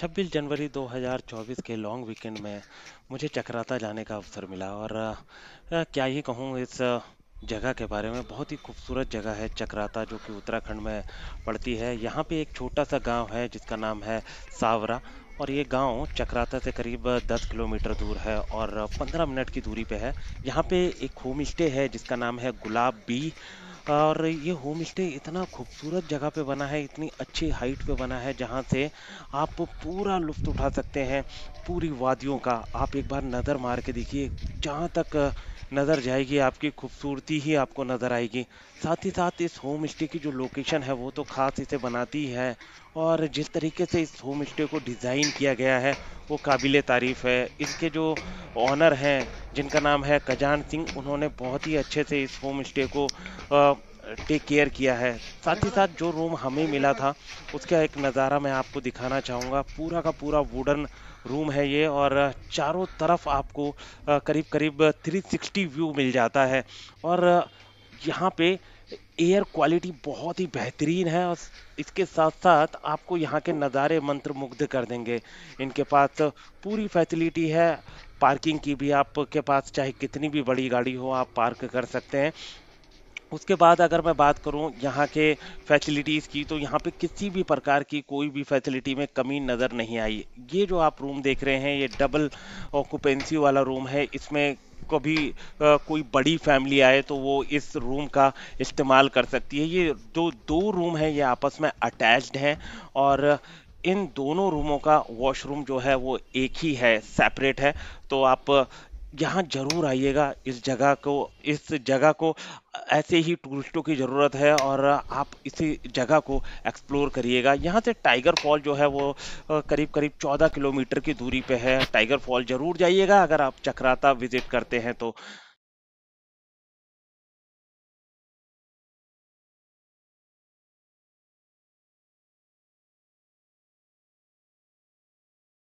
26 जनवरी 2024 के long weekend में मुझे चक्राता जाने का अवसर मिला और क्या ही कहूँ इस जगह के बारे में बहुत ही खूबसूरत जगह है चक्राता जो कि उत्तराखंड में पड़ती है यहाँ पे एक छोटा सा गांव है जिसका नाम है सावरा और ये गांव चक्राता से करीब 10 किलोमीटर दूर है और 15 मिनट की दूरी पे है यहाँ पे एक होम स्टे है जिसका नाम है गुलाब बी और ये होम स्टे इतना खूबसूरत जगह पे बना है इतनी अच्छी हाइट पे बना है जहाँ से आप पूरा लुफ्त उठा सकते हैं पूरी वादियों का आप एक बार नज़र मार के देखिए जहाँ तक नज़र जाएगी आपकी खूबसूरती ही आपको नज़र आएगी साथ ही साथ इस होम स्टे की जो लोकेशन है वो तो ख़ास इसे बनाती है और जिस तरीके से इस होम स्टे को डिज़ाइन किया गया है वो काबिल तारीफ़ है इसके जो ऑनर हैं जिनका नाम है कजान सिंह उन्होंने बहुत ही अच्छे से इस होम स्टे को टेक केयर किया है साथ ही साथ जो रूम हमें मिला था उसका एक नज़ारा मैं आपको दिखाना चाहूँगा पूरा का पूरा वुडन रूम है ये और चारों तरफ आपको करीब करीब 360 व्यू मिल जाता है और यहाँ पे एयर क्वालिटी बहुत ही बेहतरीन है और इसके साथ साथ आपको यहाँ के नज़ारे मंत्र मुग्ध कर देंगे इनके पास पूरी फैसिलिटी है पार्किंग की भी आपके पास चाहे कितनी भी बड़ी गाड़ी हो आप पार्क कर सकते हैं उसके बाद अगर मैं बात करूं यहाँ के फैसिलिटीज़ की तो यहाँ पे किसी भी प्रकार की कोई भी फैसिलिटी में कमी नज़र नहीं आई ये जो आप रूम देख रहे हैं ये डबल ऑक्यूपेंसी वाला रूम है इसमें कभी कोई बड़ी फैमिली आए तो वो इस रूम का इस्तेमाल कर सकती है ये जो दो रूम है ये आपस में अटैच्ड हैं और इन दोनों रूमों का वॉशरूम जो है वो एक ही है सेपरेट है तो आप यहाँ ज़रूर आइएगा इस जगह को इस जगह को ऐसे ही टूरिस्टों की ज़रूरत है और आप इसी जगह को एक्सप्लोर करिएगा यहाँ से टाइगर फॉल जो है वो करीब करीब 14 किलोमीटर की दूरी पे है टाइगर फॉल ज़रूर जाइएगा अगर आप चक्राता विज़िट करते हैं तो